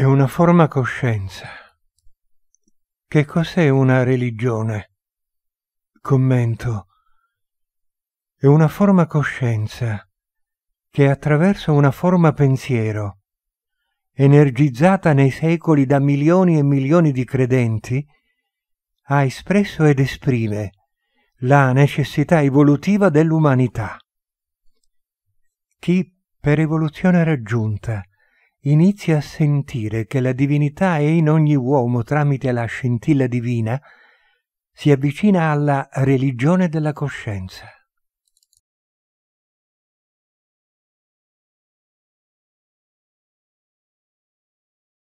è una forma coscienza. Che cos'è una religione? Commento. È una forma coscienza che attraverso una forma pensiero, energizzata nei secoli da milioni e milioni di credenti, ha espresso ed esprime la necessità evolutiva dell'umanità. Chi per evoluzione raggiunta inizia a sentire che la divinità è in ogni uomo tramite la scintilla divina, si avvicina alla religione della coscienza.